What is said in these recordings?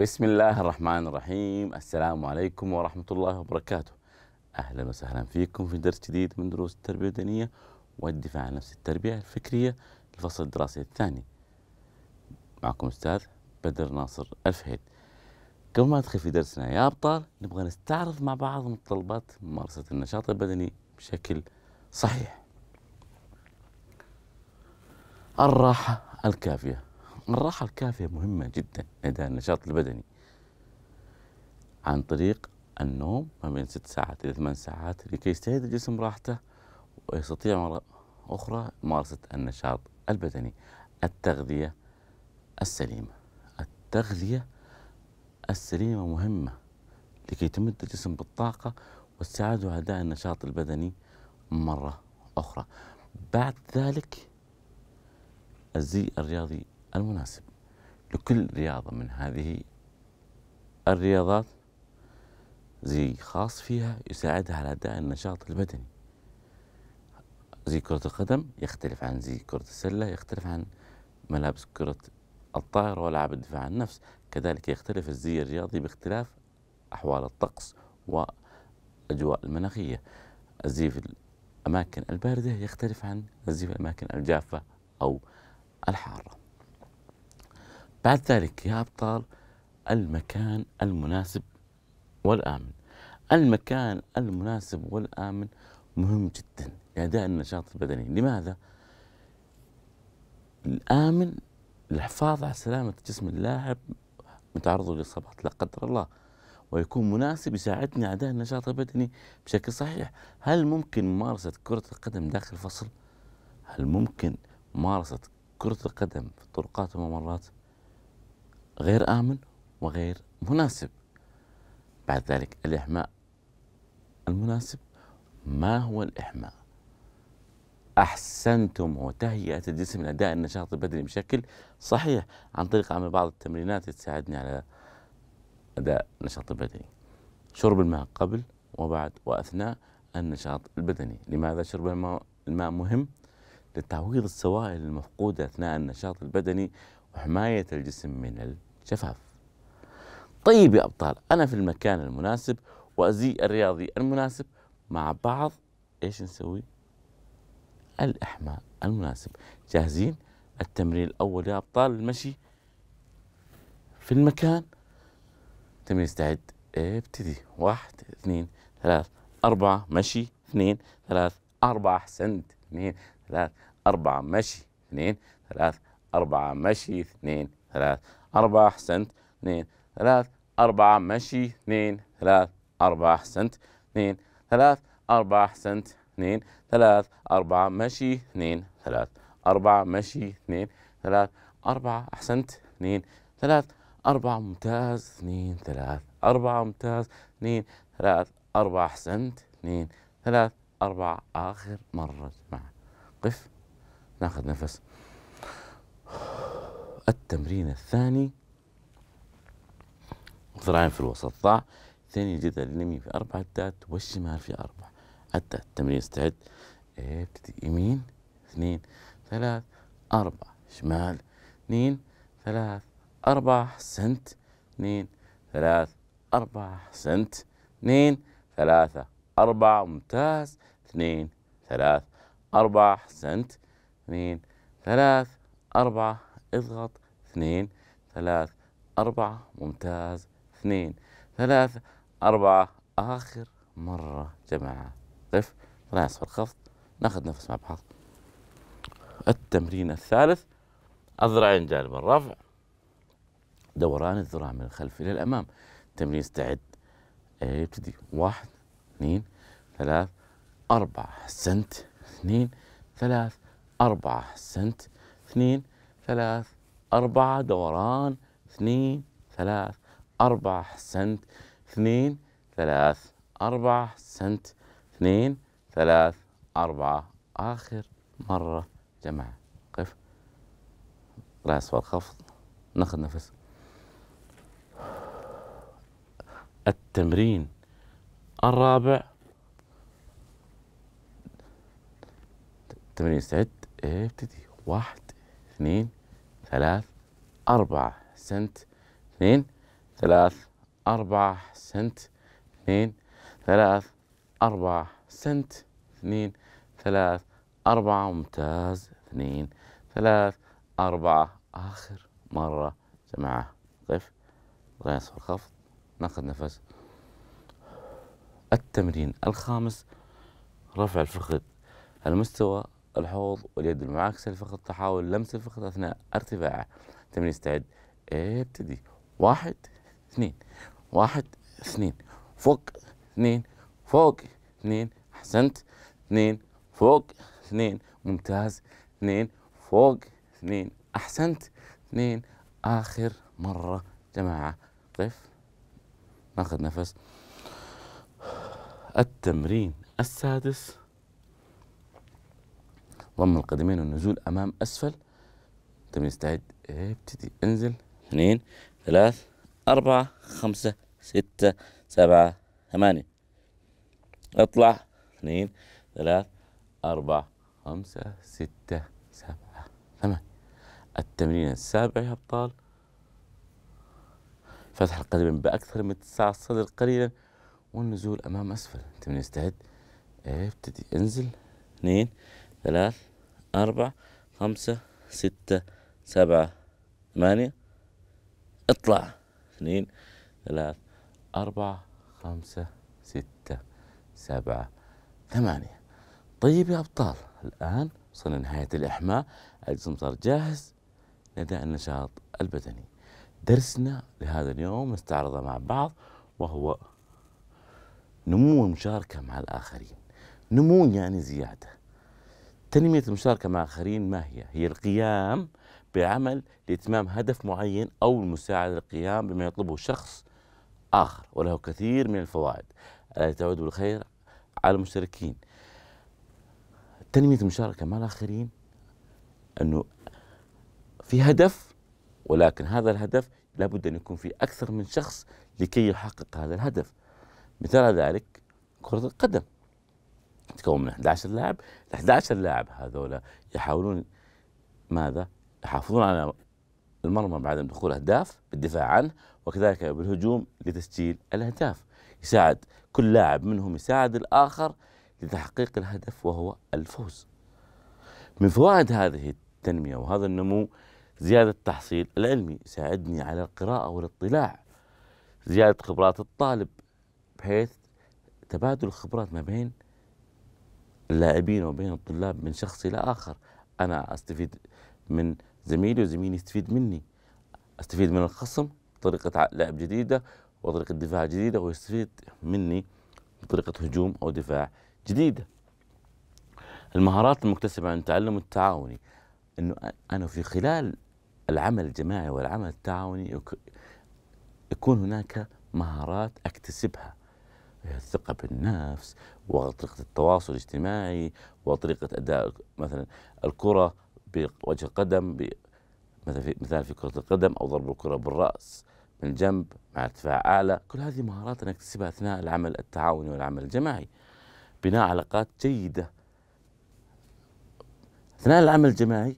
بسم الله الرحمن الرحيم السلام عليكم ورحمة الله وبركاته أهلا وسهلا فيكم في درس جديد من دروس التربية الدينية والدفاع عن نفس التربية الفكرية الفصل الدراسي الثاني معكم أستاذ بدر ناصر الفهيد قبل ما ندخل في درسنا يا أبطال نبغى نستعرض مع بعض متطلبات ممارسة النشاط البدني بشكل صحيح الراحة الكافية الراحة الكافية مهمة جدا لدى النشاط البدني عن طريق النوم ما بين ست ساعات إلى ثمان ساعات لكي يستعيد الجسم راحته ويستطيع مرة أخرى ممارسة النشاط البدني التغذية السليمة التغذية السليمة مهمة لكي تمد الجسم بالطاقة وتساعده أداء النشاط البدني مرة أخرى بعد ذلك الزي الرياضي المناسب لكل رياضة من هذه الرياضات زي خاص فيها يساعدها على أداء النشاط البدني زي كرة القدم يختلف عن زي كرة السلة يختلف عن ملابس كرة الطائرة وألعاب الدفاع عن النفس كذلك يختلف الزي الرياضي باختلاف أحوال الطقس وأجواء المناخية الزي في الأماكن الباردة يختلف عن الزي في الأماكن الجافة أو الحارة بعد ذلك يا أبطال المكان المناسب والآمن المكان المناسب والآمن مهم جدا لأداء النشاط البدني لماذا؟ الآمن الحفاظ على سلامة جسم اللاعب من تعرضه للإصابات لا قدر الله ويكون مناسب يساعدني على أداء النشاط البدني بشكل صحيح هل ممكن ممارسة كرة القدم داخل الفصل؟ هل ممكن ممارسة كرة القدم في الطرقات والممرات؟ غير آمن وغير مناسب بعد ذلك الإحماء المناسب ما هو الإحماء أحسنتم هو تهيئة الجسم لأداء النشاط البدني بشكل صحيح عن طريق عمل بعض التمرينات تساعدني على أداء النشاط البدني شرب الماء قبل وبعد وأثناء النشاط البدني لماذا شرب الماء مهم؟ لتعويض السوائل المفقودة أثناء النشاط البدني وحماية الجسم من شفاف طيب يا أبطال أنا في المكان المناسب وأزي الرياضي المناسب مع بعض إيش نسوي الإحماء المناسب جاهزين التمرين الأول يا أبطال المشي في المكان تمرين استعد ابتدي واحد اثنين ثلاث أربعة مشي اثنين ثلاث أربعة أحسنت اثنين ثلاث أربعة مشي اثنين ثلاث أربعة مشي اثنين ثلاث أربعة أحسنت اثنين ثلاث أربعة مشي اثنين ثلاث أربعة أحسنت اثنين ثلاث أربعة أحسنت اثنين ثلاث أربعة مشي اثنين ثلاث أربعة مشي اثنين ثلاث أربعة أحسنت اثنين ثلاث أربعة ممتاز اثنين ثلاث أربعة ممتاز اثنين ثلاث أربعة أحسنت اثنين ثلاث أربعة آخر مرة جماعة قف ناخذ نفس التمرين الثاني ذراعين في الوسط ضع ثاني جدل اليمين في أربعة عدات والشمال في أربعة عدات التمرين استعد ابتدي إيه، يمين اثنين ثلاث أربعة شمال اثنين ثلاث أربعة سنت اثنين ثلاث أربعة سنت اثنين ثلاثة أربعة ممتاز اثنين ثلاث أربعة سنت اثنين ثلاث أربعة اضغط اثنين ثلاث أربعة ممتاز اثنين ثلاث أربعة آخر مرة جماعة قف طيب، لا يصفر خفض ناخذ نفس مع بعض التمرين الثالث الذراعين جانب الرفع دوران الذراع من الخلف إلى الأمام تمرين استعد ابتدي إيه، واحد اثنين ثلاث أربعة سنت اثنين ثلاث أربعة سنت اثنين ثلاث أربعة دوران اثنين ثلاث أربعة حسنت اثنين ثلاث أربعة حسنت اثنين ثلاث أربعة آخر مرة جمع قف رأس والخفض ناخذ نفس التمرين الرابع تمرين استعد إيه، ابتدي واحد اثنين ثلاث أربعة سنت اثنين ثلاث أربعة سنت اثنين ثلاث أربعة سنت اثنين ثلاث أربعة ممتاز اثنين ثلاث أربعة آخر مرة جماعة قف غيص الخفض ناخذ نفس التمرين الخامس رفع الفخذ المستوى الحوض واليد المعاكسة لفخذ تحاول لمس الفخذ أثناء ارتفاعه تمرين استعد ابتدي واحد اثنين واحد اثنين فوق اثنين فوق اثنين أحسنت اثنين فوق اثنين ممتاز اثنين فوق اثنين أحسنت اثنين آخر مرة جماعة قف ناخذ نفس التمرين السادس ضم القدمين والنزول أمام أسفل أنت مستعد إيه، ابتدي انزل اثنين ثلاث أربعة خمسة ستة سبعة ثمانية اطلع اثنين ثلاث أربعة خمسة ستة سبعة ثمانية التمرين السابع يا أبطال فتح القدمين بأكثر من اتساع الصدر قليلا والنزول أمام أسفل أنت مستعد إيه، ابتدي انزل اثنين ثلاث أربعة خمسة ستة سبعة ثمانية اطلع اثنين ثلاث أربعة خمسة ستة سبعة ثمانية طيب يا أبطال الآن وصلنا لنهاية الإحماء الجسم صار جاهز لدى النشاط البدني درسنا لهذا اليوم نستعرضه مع بعض وهو نمو المشاركة مع الآخرين نمو يعني زيادة تنمية المشاركة مع آخرين ما هي؟ هي القيام بعمل لإتمام هدف معين أو المساعدة للقيام بما يطلبه شخص آخر وله كثير من الفوائد التي تعود بالخير على المشتركين تنمية المشاركة مع الآخرين أنه في هدف ولكن هذا الهدف لابد أن يكون في أكثر من شخص لكي يحقق هذا الهدف مثال ذلك كرة القدم تتكون من 11 لاعب ال 11 لاعب هذولا يحاولون ماذا يحافظون على المرمى بعدم دخول اهداف بالدفاع عنه وكذلك بالهجوم لتسجيل الاهداف يساعد كل لاعب منهم يساعد الاخر لتحقيق الهدف وهو الفوز من فوائد هذه التنميه وهذا النمو زياده التحصيل العلمي يساعدني على القراءه والاطلاع زياده خبرات الطالب بحيث تبادل الخبرات ما بين اللاعبين وبين الطلاب من شخص إلى آخر أنا أستفيد من زميلي وزميلي يستفيد مني أستفيد من الخصم طريقة لعب جديدة وطريقة دفاع جديدة ويستفيد مني بطريقة هجوم أو دفاع جديدة المهارات المكتسبة عن التعلم التعاوني أنه أنا في خلال العمل الجماعي والعمل التعاوني يكون هناك مهارات أكتسبها الثقة بالنفس وطريقة التواصل الاجتماعي وطريقة أداء مثلا الكرة بوجه القدم مثلا في مثال في كرة القدم أو ضرب الكرة بالرأس من الجنب مع ارتفاع أعلى كل هذه مهارات نكتسبها أثناء العمل التعاوني والعمل الجماعي بناء علاقات جيدة أثناء العمل الجماعي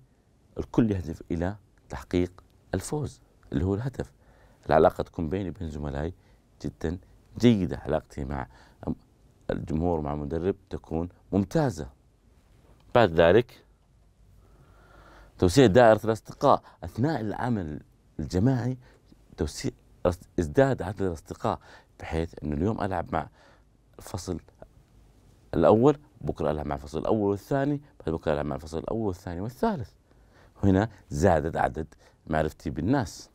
الكل يهدف إلى تحقيق الفوز اللي هو الهدف العلاقة تكون بيني وبين زملائي جدا جيدة علاقتي مع الجمهور مع المدرب تكون ممتازة بعد ذلك توسيع دائرة الأصدقاء أثناء العمل الجماعي توسيع ازداد عدد الأصدقاء بحيث أنه اليوم ألعب مع الفصل الأول بكرة ألعب مع الفصل الأول والثاني بعد بكرة ألعب مع الفصل الأول والثاني والثالث هنا زادت عدد معرفتي بالناس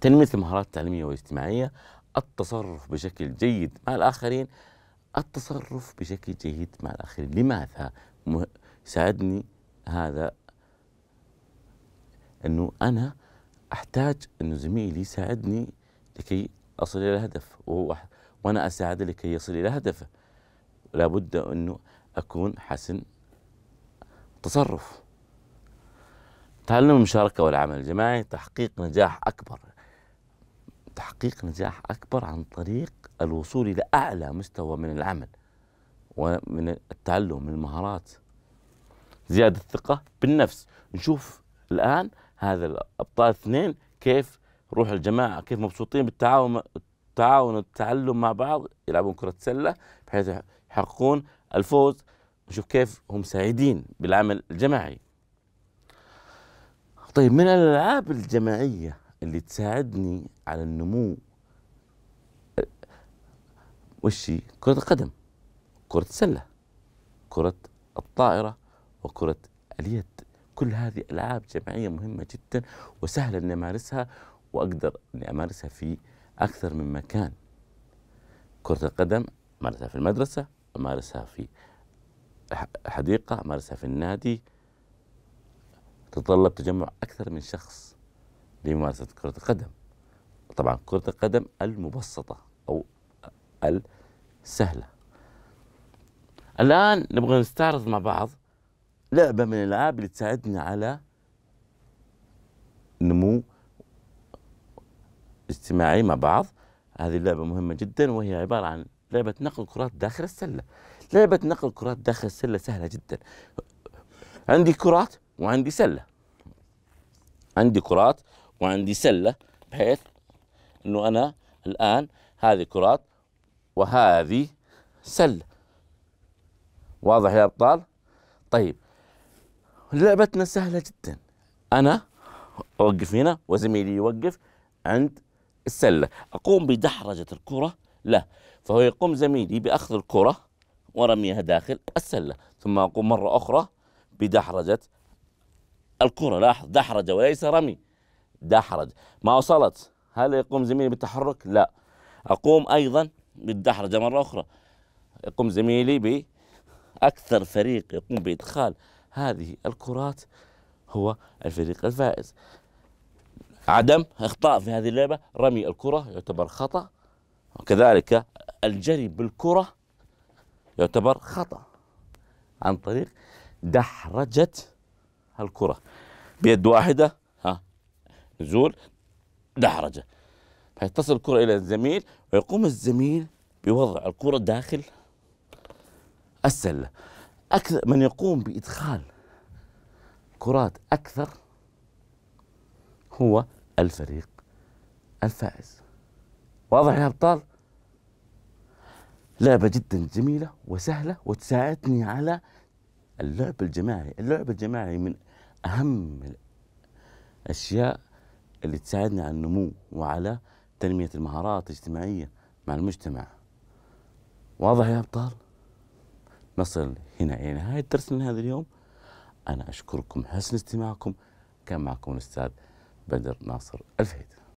تنمية المهارات التعليمية والاجتماعية التصرف بشكل جيد مع الآخرين التصرف بشكل جيد مع الآخرين لماذا ساعدني هذا أنه أنا أحتاج أنه زميلي يساعدني لكي أصل إلى الهدف وهو وأنا أساعده لكي يصل إلى هدفه لابد أنه أكون حسن تصرف تعلم المشاركة والعمل الجماعي تحقيق نجاح أكبر تحقيق نجاح أكبر عن طريق الوصول إلى أعلى مستوى من العمل ومن التعلم من المهارات زيادة الثقة بالنفس نشوف الآن هذا الأبطال الاثنين كيف روح الجماعة كيف مبسوطين بالتعاون التعاون والتعلم مع بعض يلعبون كرة سلة بحيث يحققون الفوز نشوف كيف هم سعيدين بالعمل الجماعي طيب من الألعاب الجماعية اللي تساعدني على النمو وشي كرة القدم كرة السلة كرة الطائرة وكرة اليد كل هذه ألعاب جماعية مهمة جدا وسهلة أن أمارسها وأقدر أني أمارسها في أكثر من مكان كرة القدم أمارسها في المدرسة أمارسها في حديقة أمارسها في النادي تتطلب تجمع أكثر من شخص لممارسة كرة القدم طبعا كرة القدم المبسطة أو السهلة الآن نبغى نستعرض مع بعض لعبة من الألعاب اللي تساعدنا على نمو اجتماعي مع بعض هذه اللعبة مهمة جدا وهي عبارة عن لعبة نقل كرات داخل السلة لعبة نقل كرات داخل السلة سهلة جدا عندي كرات وعندي سلة عندي كرات وعندي سله بحيث انه انا الان هذه كرات وهذه سله واضح يا ابطال طيب لعبتنا سهله جدا انا اوقف هنا وزميلي يوقف عند السله اقوم بدحرجه الكره له فهو يقوم زميلي باخذ الكره ورميها داخل السله ثم اقوم مره اخرى بدحرجه الكره لاحظ دحرجه وليس رمي ده حرج ما وصلت هل يقوم زميلي بالتحرك لا أقوم أيضا بالدحرجة مرة أخرى يقوم زميلي بأكثر فريق يقوم بإدخال هذه الكرات هو الفريق الفائز عدم اخطاء في هذه اللعبه رمي الكره يعتبر خطا وكذلك الجري بالكره يعتبر خطا عن طريق دحرجه الكره بيد واحده نزول دحرجه فيتصل الكره الى الزميل ويقوم الزميل بوضع الكره داخل السله اكثر من يقوم بادخال كرات اكثر هو الفريق الفائز واضح يا ابطال لعبة جدا جميلة وسهلة وتساعدني على اللعب الجماعي اللعب الجماعي من أهم الأشياء اللي تساعدنا على النمو وعلى تنمية المهارات الاجتماعية مع المجتمع واضح يا أبطال؟ نصل هنا إلى نهاية درسنا هذا اليوم أنا أشكركم حسن استماعكم كان معكم الأستاذ بدر ناصر الفهيد